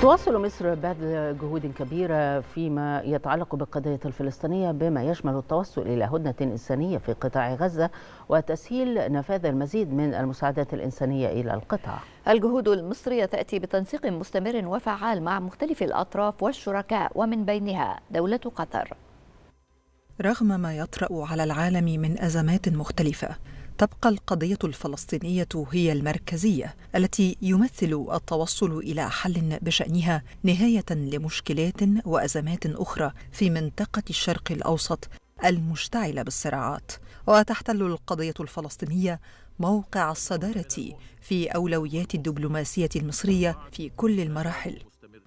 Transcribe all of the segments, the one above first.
تواصل مصر بذل جهود كبيرة فيما يتعلق بالقضية الفلسطينية بما يشمل التوصل إلى هدنة إنسانية في قطاع غزة وتسهيل نفاذ المزيد من المساعدات الإنسانية إلى القطاع الجهود المصرية تأتي بتنسيق مستمر وفعال مع مختلف الأطراف والشركاء ومن بينها دولة قطر رغم ما يطرأ على العالم من أزمات مختلفة تبقى القضية الفلسطينية هي المركزية التي يمثل التوصل إلى حل بشأنها نهاية لمشكلات وأزمات أخرى في منطقة الشرق الأوسط المشتعلة بالصراعات وتحتل القضية الفلسطينية موقع الصدارة في أولويات الدبلوماسية المصرية في كل المراحل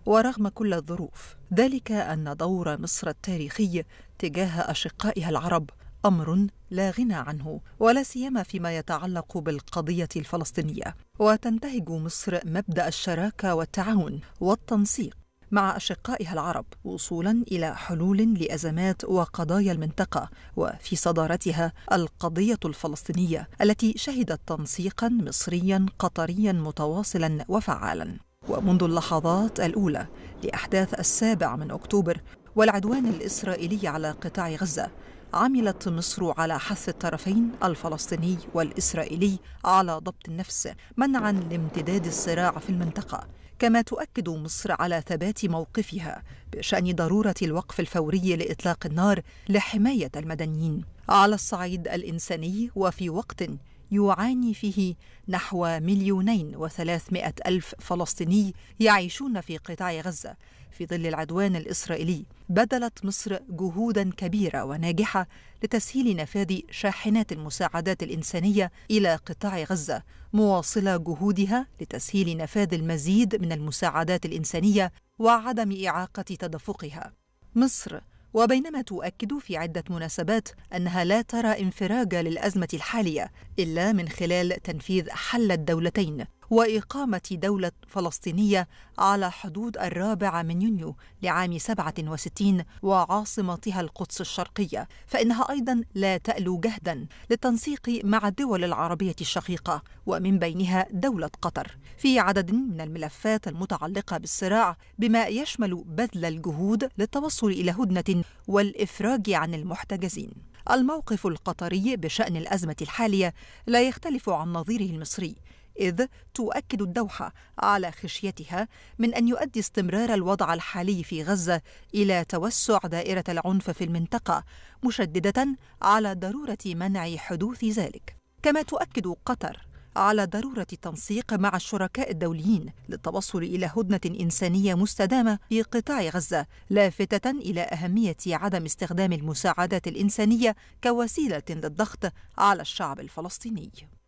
ورغم كل الظروف ذلك أن دور مصر التاريخي تجاه أشقائها العرب امر لا غنى عنه ولا سيما فيما يتعلق بالقضيه الفلسطينيه وتنتهج مصر مبدا الشراكه والتعاون والتنسيق مع اشقائها العرب وصولا الى حلول لازمات وقضايا المنطقه وفي صدارتها القضيه الفلسطينيه التي شهدت تنسيقا مصريا قطريا متواصلا وفعالا ومنذ اللحظات الاولى لاحداث السابع من اكتوبر والعدوان الاسرائيلي على قطاع غزه عملت مصر على حث الطرفين الفلسطيني والإسرائيلي على ضبط النفس منعا لامتداد الصراع في المنطقة كما تؤكد مصر على ثبات موقفها بشان ضروره الوقف الفوري لاطلاق النار لحمايه المدنيين على الصعيد الانساني وفي وقت يعاني فيه نحو مليونين وثلاثمائة ألف فلسطيني يعيشون في قطاع غزة في ظل العدوان الإسرائيلي بذلت مصر جهودا كبيرة وناجحة لتسهيل نفاذ شاحنات المساعدات الإنسانية إلى قطاع غزة مواصلة جهودها لتسهيل نفاذ المزيد من المساعدات الإنسانية وعدم إعاقة تدفقها مصر وبينما تؤكد في عدة مناسبات أنها لا ترى انفراج للأزمة الحالية إلا من خلال تنفيذ حل الدولتين وإقامة دولة فلسطينية على حدود الرابع من يونيو لعام 67 وعاصمتها القدس الشرقية فإنها أيضا لا تألو جهدا للتنسيق مع الدول العربية الشقيقة ومن بينها دولة قطر في عدد من الملفات المتعلقة بالصراع بما يشمل بذل الجهود للتوصل إلى هدنة والإفراج عن المحتجزين الموقف القطري بشأن الأزمة الحالية لا يختلف عن نظيره المصري إذ تؤكد الدوحة على خشيتها من أن يؤدي استمرار الوضع الحالي في غزة إلى توسع دائرة العنف في المنطقة مشددة على ضرورة منع حدوث ذلك كما تؤكد قطر على ضروره التنسيق مع الشركاء الدوليين للتوصل الى هدنه انسانيه مستدامه في قطاع غزه لافته الى اهميه عدم استخدام المساعدات الانسانيه كوسيله للضغط على الشعب الفلسطيني